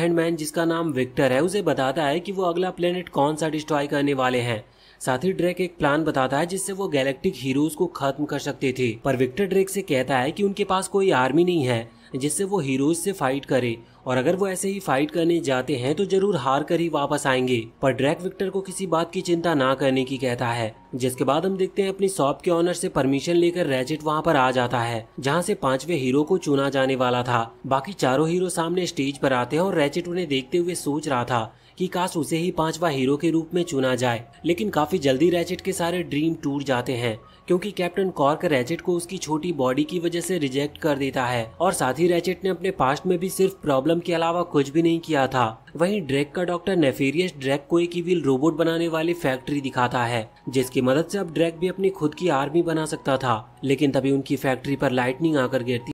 handman जिसका नाम Victor है उसे बताता है कि वो अगला प्लेनेट कौन सा डिस्ट्रॉय करने वाले हैं साथ ही ड्रेक एक प्लान बताता है जिससे वो गैलेक्टिक हीरोज को खत्म कर सकते थे पर विक्टर ड्रेक से कहता है कि उनके पास कोई आर्मी नहीं है जिससे वो हीरोज से फाइट करे और अगर वो ऐसे ही फाइट करने जाते हैं तो जरूर हार कर ही वापस आएंगे पर ड्रैक विक्टर को किसी बात की चिंता ना करने की कहता है जिसके बाद हम देखते हैं अपनी शॉप के ऑनर से परमिशन लेकर रैजेट वहां पर आ जाता है जहां से पांचवे हीरो को चुना जाने वाला था बाकी चारों हीरो सामने स्टेज पर आते हैं और रैजेट उन्हें देखते हुए सोच रहा था कि काश उसे ही पांचवा हीरो के रूप में चुना जाए लेकिन काफी जल्दी रैचेट के सारे ड्रीम टूट जाते हैं क्योंकि कैप्टन कॉर्क रैचेट को उसकी छोटी बॉडी की वजह से रिजेक्ट कर देता है और साथ साथ ही रेचेट ने अपने पास्ट में भी सिर्फ प्रॉब्लम के अलावा कुछ भी नहीं किया था वहीं ड्रैक का डॉक्टर नेफेरियस ड्रैक को एक ईविल रोबोट बनाने वाली फैक्ट्री दिखाता है जिसकी मदद से अब ड्रैक भी अपनी खुद की आर्मी बना सकता था लेकिन तभी उनकी फैक्ट्री पर लाइटनिंग आकर गिरती